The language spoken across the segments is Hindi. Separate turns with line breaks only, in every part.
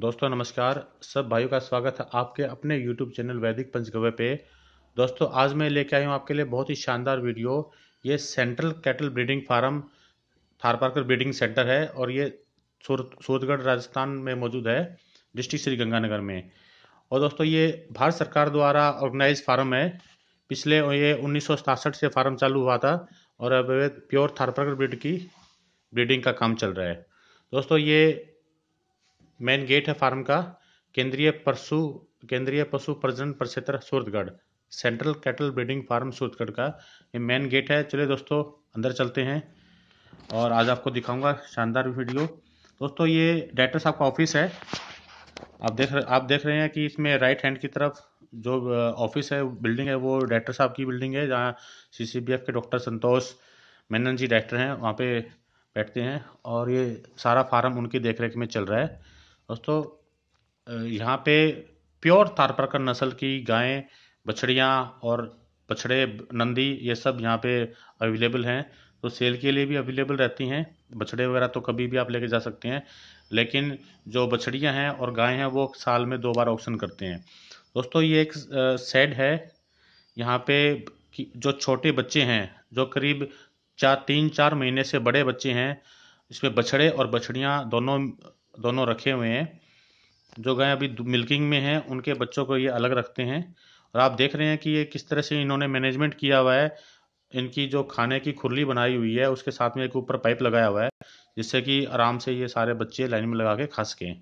दोस्तों नमस्कार सब भाइयों का स्वागत है आपके अपने YouTube चैनल वैदिक पंचगव्य पे दोस्तों आज मैं लेके आया हूँ आपके लिए बहुत ही शानदार वीडियो ये central cattle breeding farm Tharparkar breeding centre है और ये सूरतगढ़ राजस्थान में मौजूद है डिस्ट्रिक्ट श्री गंगानगर में और दोस्तों ये भारत सरकार द्वारा ऑर्गेनाइज फार्म है पिछले ये उन्नीस से फार्म चालू हुआ था और अब प्योर थारपारकर ब्रीड की ब्रीडिंग का काम चल रहा है दोस्तों ये मेन गेट है फार्म का केंद्रीय पशु केंद्रीय पशु प्रजनन प्रक्षेत्र Suratgarh central cattle breeding farm Suratgarh का ये मेन गेट है चलिए दोस्तों अंदर चलते हैं और आज आपको दिखाऊंगा शानदार वीडियो दोस्तों ये डायरेक्टर साहब का ऑफिस है आप देख रहे आप देख रहे हैं कि इसमें राइट हैंड की तरफ जो ऑफिस है बिल्डिंग है वो डायरेक्टर साहब की बिल्डिंग है जहाँ सी के डॉक्टर संतोष मेनन जी डायरेक्टर हैं वहाँ पे बैठते हैं और ये सारा फार्म उनकी देखरेख में चल रहा है दोस्तों यहाँ पे प्योर थारपारकर नस्ल की गायें बछड़ियाँ और बछड़े नंदी ये सब यहाँ पे अवेलेबल हैं तो सेल के लिए भी अवेलेबल रहती हैं बछड़े वगैरह तो कभी भी आप लेके जा सकते हैं लेकिन जो बछड़ियाँ हैं और गाय हैं वो साल में दो बार ऑक्शन करते हैं दोस्तों ये एक सेड है यहाँ पे जो छोटे बच्चे हैं जो करीब चार तीन चार महीने से बड़े बच्चे हैं इसमें बछड़े और बछड़ियाँ दोनों दोनों रखे हुए हैं जो गाय अभी मिल्किंग में हैं उनके बच्चों को ये अलग रखते हैं और आप देख रहे हैं कि ये किस तरह से इन्होंने मैनेजमेंट किया हुआ है इनकी जो खाने की खुरली बनाई हुई है उसके साथ में एक ऊपर पाइप लगाया हुआ है जिससे कि आराम से ये सारे बच्चे लाइन में लगा के खा सकें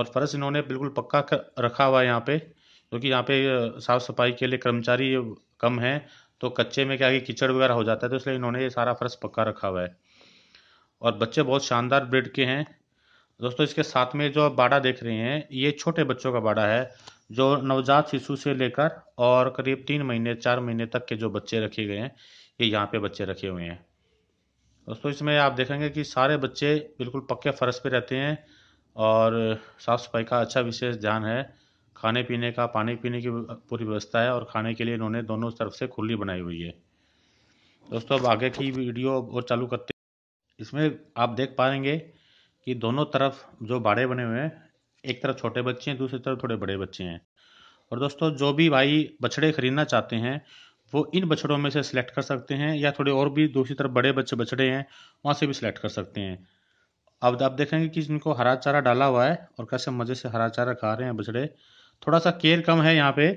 और फर्श इन्होंने बिल्कुल पक्का रखा हुआ है यहाँ पर क्योंकि यहाँ पे साफ़ सफाई के लिए कर्मचारी कम है तो कच्चे में क्या कि कीचड़ वगैरह हो जाता है तो इसलिए इन्होंने ये सारा फर्श पक्का रखा हुआ है और बच्चे बहुत शानदार ब्रिड के हैं दोस्तों इसके साथ में जो बाड़ा देख रहे हैं ये छोटे बच्चों का बाड़ा है जो नवजात शिशु से लेकर और करीब तीन महीने चार महीने तक के जो बच्चे रखे गए हैं ये यहाँ पे बच्चे रखे हुए हैं दोस्तों इसमें आप देखेंगे कि सारे बच्चे बिल्कुल पक्के फर्श पे रहते हैं और साफ़ सफाई का अच्छा विशेष ध्यान है खाने पीने का पानी पीने की पूरी व्यवस्था है और खाने के लिए इन्होंने दोनों तरफ से खुली बनाई हुई है दोस्तों अब आगे की वीडियो और चालू करते हैं इसमें आप देख पाएंगे कि दोनों तरफ जो बाड़े बने हुए हैं एक तरफ छोटे बच्चे हैं दूसरी तरफ थोड़े बड़े बच्चे हैं और दोस्तों जो भी भाई बछड़े खरीदना चाहते हैं वो इन बछड़ों में से सिलेक्ट कर सकते हैं या थोड़े और भी दूसरी तरफ बड़े बच्चे बछड़े हैं वहाँ से भी सिलेक्ट कर सकते हैं अब आप देखेंगे कि जिनको हरा चारा डाला हुआ है और कैसे मज़े से हरा चारा खा रहे हैं बछड़े थोड़ा सा केयर कम है यहाँ पे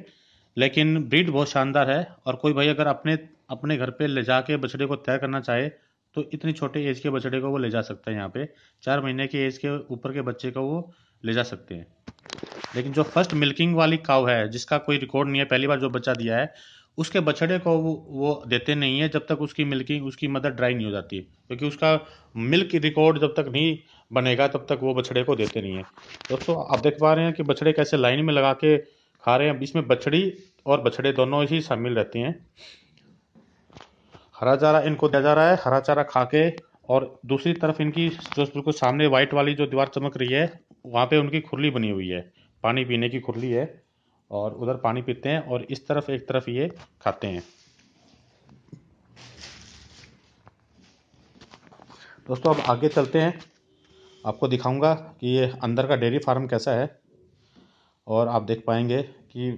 लेकिन ब्रीड बहुत शानदार है और कोई भाई अगर अपने अपने घर पे ले जाके बछड़े को तय करना चाहे तो इतनी छोटे एज के बछड़े को वो ले जा सकता है यहाँ पे चार महीने के एज के ऊपर के बच्चे को वो ले जा सकते हैं लेकिन जो फर्स्ट मिल्किंग वाली काव है जिसका कोई रिकॉर्ड नहीं है पहली बार जो बच्चा दिया है उसके बछड़े को वो वो देते नहीं है जब तक उसकी मिल्किंग उसकी मदर ड्राई नहीं हो जाती क्योंकि उसका मिल्क रिकॉर्ड जब तक नहीं बनेगा तब तक वो बछड़े को देते नहीं है दोस्तों आप देख पा रहे हैं कि बछड़े कैसे लाइन में लगा के खा रहे हैं इसमें बछड़ी और बछड़े दोनों ही शामिल रहते हैं हरा चारा इनको दिया जा रहा है हरा चारा खा के और दूसरी तरफ इनकी जो बिल्कुल सामने वाइट वाली जो दीवार चमक रही है वहाँ पे उनकी खुरली बनी हुई है पानी पीने की खुरली है और उधर पानी पीते हैं और इस तरफ एक तरफ ये खाते हैं दोस्तों अब आगे चलते हैं आपको दिखाऊंगा कि ये अंदर का डेयरी फार्म कैसा है और आप देख पाएंगे कि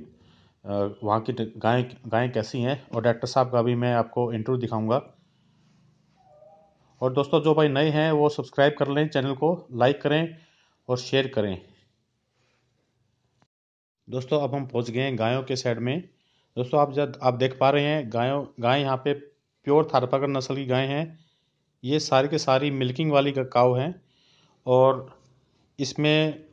वहाँ की गायें गायें कैसी हैं और डॉक्टर साहब का भी मैं आपको इंटरव्यू दिखाऊंगा और दोस्तों जो भाई नए हैं वो सब्सक्राइब कर लें चैनल को लाइक करें और शेयर करें दोस्तों अब हम पहुंच गए हैं गायों के साइड में दोस्तों आप जब आप देख पा रहे हैं गायों गाय यहाँ पे प्योर थारपाकर नस्ल की गाय हैं ये सारी के सारी मिल्किंग वाली काव हैं और इसमें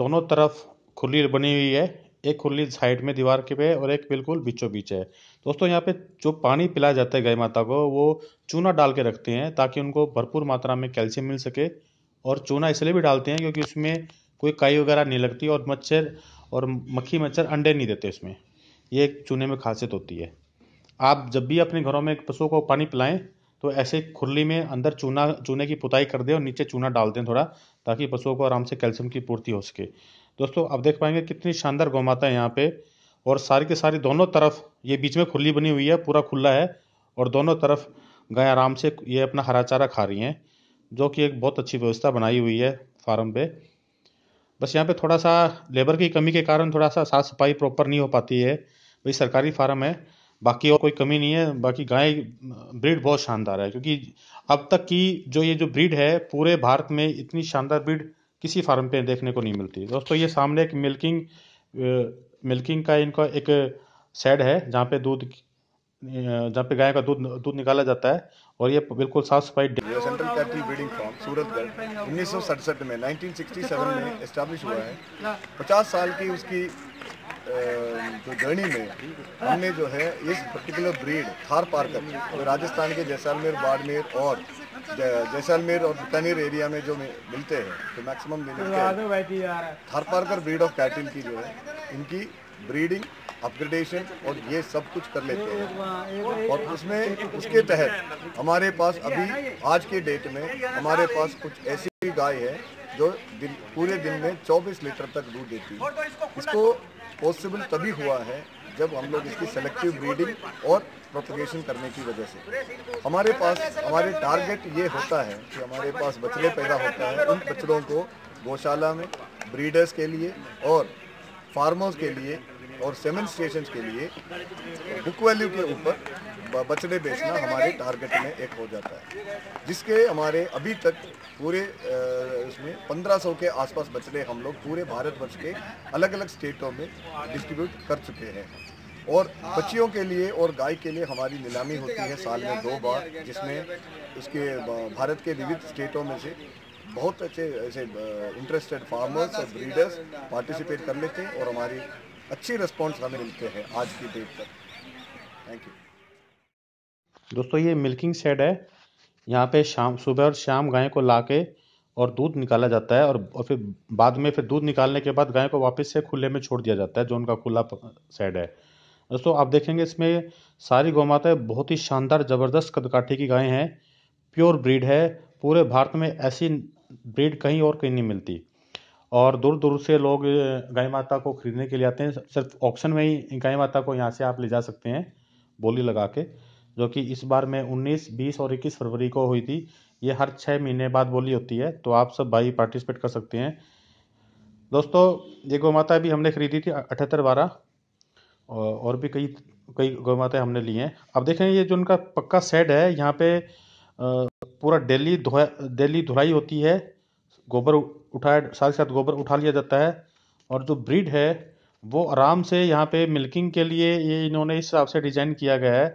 दोनों तरफ खुली बनी हुई है एक खुली साइड में दीवार के पे और एक बिल्कुल बीचों बीच है दोस्तों यहाँ पे जो पानी पिलाया जाता है गाय माता को वो चूना डाल के रखते हैं ताकि उनको भरपूर मात्रा में कैल्शियम मिल सके और चूना इसलिए भी डालते हैं क्योंकि उसमें कोई काई वगैरह नहीं लगती और मच्छर और मक्खी मच्छर अंडे नहीं देते उसमें ये एक चूने में खासियत होती है आप जब भी अपने घरों में पशुओं को पानी पिलाएं तो ऐसे खुरली में अंदर चूना चूने की पुताई कर दें और नीचे चूना डाल दें थोड़ा ताकि पशुओं को आराम से कैल्शियम की पूर्ति हो सके दोस्तों आप देख पाएंगे कितनी शानदार गौमाता है यहाँ पे और सारी के सारी दोनों तरफ ये बीच में खुली बनी हुई है पूरा खुला है और दोनों तरफ गाय आराम से ये अपना हरा चारा खा रही हैं जो कि एक बहुत अच्छी व्यवस्था बनाई हुई है फार्म पे बस यहाँ पे थोड़ा सा लेबर की कमी के कारण थोड़ा सा साफ़ सफाई प्रॉपर नहीं हो पाती है भाई सरकारी फार्म है बाकी और कोई कमी नहीं है बाकी गाय ब्रीड बहुत शानदार है क्योंकि अब तक की जो ये जो ब्रीड है पूरे भारत में इतनी शानदार ब्रीड किसी फार्म पे देखने को नहीं मिलती दोस्तों ये सामने एक मिल्किंग मिल्किंग का इनका एक शेड है जहाँ पे दूध जहाँ पे गाय का दूध दूध निकाला जाता है और ये बिल्कुल साफ सफाई central
cattle breeding farm Suratgarh उन्नीस में 1967 में इस्टेब्लिश हुआ है 50 साल की उसकी जो जर्नी में हमने जो है इस पर्टिकुलर ब्रीड थार पार्कर तो राजस्थान के जैसलमेर बाड़मेर और जैसलमेर और बीकानेर एरिया में जो मिलते हैं तो मैक्सिमम मिलते हैं Tharparkar breed of cattle की जो है इनकी ब्रीडिंग अपग्रेडेशन और ये सब कुछ कर लेते हैं और उसमें उसके तहत हमारे पास अभी आज के डेट में हमारे पास कुछ ऐसी गाय है जो दिन, पूरे दिन में 24 लीटर तक दूध देती है इसको पॉसिबल तभी हुआ है जब हम लोग इसकी सेलेक्टिव ब्रीडिंग और प्रोपगेशन करने की वजह से हमारे पास हमारे टारगेट ये होता है कि हमारे पास बछड़े पैदा होता है उन बछड़ों को गौशाला में ब्रीडर्स के लिए और फार्मर्स के लिए और सेवन स्टेशन के लिए बुक वैल्यू के ऊपर बचड़े बेचना हमारे टारगेट में एक हो जाता है जिसके हमारे अभी तक पूरे इसमें 1500 के आसपास बचड़े हम लोग पूरे भारतवर्ष के अलग अलग स्टेटों में डिस्ट्रीब्यूट कर चुके हैं और बच्चियों के लिए और गाय के लिए हमारी नीलामी होती है साल में दो बार जिसमें उसके भारत के विविध स्टेटों में से बहुत अच्छे ऐसे इंटरेस्टेड फार्मर्स और ब्रीडर्स पार्टिसिपेट कर लेते हैं और हमारी अच्छे रिस्पॉन्स हमें मिलते हैं आज की डेट तक थैंक यू
दोस्तों ये मिल्किंग सेड है यहाँ पे शाम सुबह और शाम गाय को ला के और दूध निकाला जाता है और, फिर बाद में फिर दूध निकालने के बाद गाय को वापस से खुले में छोड़ दिया जाता है जो उनका खुला सेड है दोस्तों आप देखेंगे इसमें सारी गौमाताएं बहुत ही शानदार ज़बरदस्त कदकाठी की गायें हैं प्योर ब्रीड है पूरे भारत में ऐसी ब्रीड कहीं और कहीं नहीं मिलती और दूर दूर से लोग गाय माता को खरीदने के लिए आते हैं सिर्फ ऑप्शन में ही गाय माता को यहाँ से आप ले जा सकते हैं बोली लगा के जो कि इस बार में 19, 20 और 21 फरवरी को हुई थी ये हर छः महीने बाद बोली होती है तो आप सब भाई पार्टिसिपेट कर सकते हैं दोस्तों ये गौ माता भी हमने खरीदी थी अठहत्तर बारह और भी कई कई गौ माताएँ हमने ली हैं अब देखें ये जो उनका पक्का सेट है यहाँ पे पूरा डेली धोया डेली धुलाई होती है गोबर उठाया साथ साथ गोबर उठा लिया जाता है और जो ब्रीड है वो आराम से यहाँ पे मिल्किंग के लिए ये इन्होंने इस हिसाब से डिज़ाइन किया गया है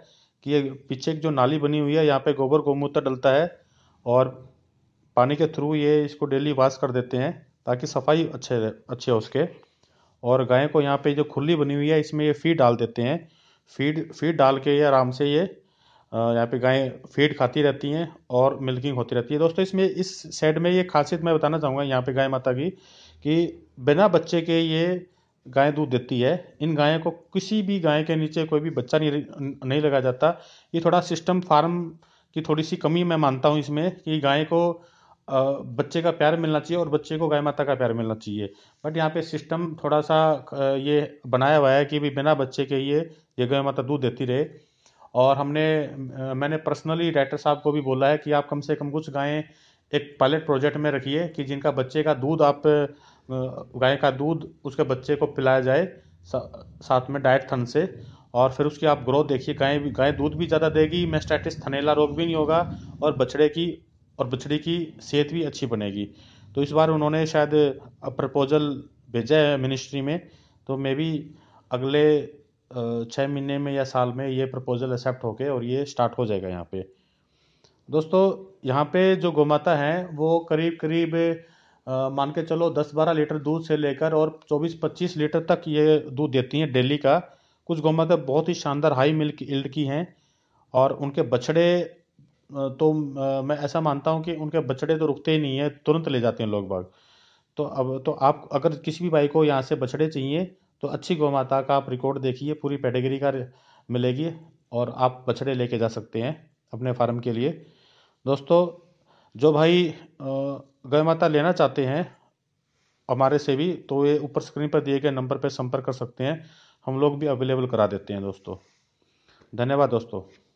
कि ये पीछे जो नाली बनी हुई है यहाँ पे गोबर गोमूत्र डलता है और पानी के थ्रू ये इसको डेली वाश कर देते हैं ताकि सफाई अच्छे अच्छे हो उसके और गाय को यहाँ पे जो खुली बनी हुई है इसमें ये फीड डाल देते हैं फीड फीड डाल के ये आराम से ये यहाँ पे गायें फीड खाती रहती हैं और मिल्किंग होती रहती है दोस्तों इसमें इस सेड में ये खासियत मैं बताना चाहूँगा यहाँ पे गाय माता की कि बिना बच्चे के ये गाय दूध देती है इन गायों को किसी भी गाय के नीचे कोई भी बच्चा नहीं नहीं लगा जाता ये थोड़ा सिस्टम फार्म की थोड़ी सी कमी मैं मानता हूँ इसमें कि गाय को बच्चे का प्यार मिलना चाहिए और बच्चे को गाय माता का प्यार मिलना चाहिए बट यहाँ पे सिस्टम थोड़ा सा ये बनाया हुआ है कि भी बिना बच्चे के ये ये गाय माता दूध देती रहे और हमने मैंने पर्सनली राइटर साहब को भी बोला है कि आप कम से कम कुछ गायें एक पायलट प्रोजेक्ट में रखिए कि जिनका बच्चे का दूध आप गाय का दूध उसके बच्चे को पिलाया जाए साथ में डाइट थन से और फिर उसकी आप ग्रोथ देखिए गाय भी गाय दूध भी ज़्यादा देगी मेस्टाइटिस थनेला रोग भी नहीं होगा और बछड़े की और बछड़ी की सेहत भी अच्छी बनेगी तो इस बार उन्होंने शायद प्रपोजल भेजा है मिनिस्ट्री में तो मे भी अगले छः महीने में या साल में ये प्रपोज़ल एक्सेप्ट होके और ये स्टार्ट हो जाएगा यहाँ पे दोस्तों यहाँ पे जो गोमाता हैं वो करीब करीब मान के चलो 10-12 लीटर दूध से लेकर और 24-25 लीटर तक ये दूध देती हैं डेली का कुछ गोमाता बहुत ही शानदार हाई मिल्क इल्ड की हैं और उनके बछड़े तो मैं ऐसा मानता हूँ कि उनके बछड़े तो रुकते ही नहीं है तुरंत ले जाते हैं लोग बाग तो अब तो आप अगर किसी भी भाई को यहाँ से बछड़े चाहिए तो अच्छी गौ माता का आप रिकॉर्ड देखिए पूरी पेडिग्री का मिलेगी और आप बछड़े लेके जा सकते हैं अपने फार्म के लिए दोस्तों जो भाई गौ माता लेना चाहते हैं हमारे से भी तो ये ऊपर स्क्रीन पर दिए गए नंबर पर संपर्क कर सकते हैं हम लोग भी अवेलेबल करा देते हैं दोस्तों धन्यवाद दोस्तों